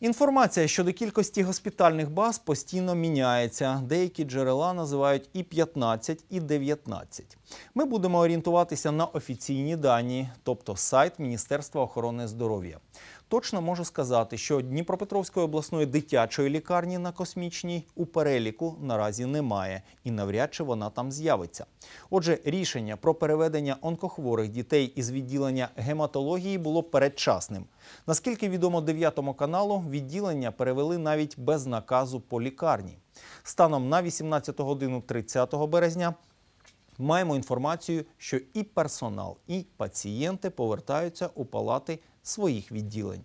Інформація щодо кількості госпітальних баз постійно міняється. Деякі джерела називають і 15, і 19. Ми будемо орієнтуватися на офіційні дані, тобто сайт Міністерства охорони здоров'я точно можу сказати, що Дніпропетровської обласної дитячої лікарні на космічній у переліку наразі немає, і навряд чи вона там з'явиться. Отже, рішення про переведення онкохворих дітей із відділення гематології було передчасним. Наскільки відомо дев'ятому каналу, відділення перевели навіть без наказу по лікарні. Станом на 18 годину 30 березня маємо інформацію, що і персонал, і пацієнти повертаються у палати своїх відділень.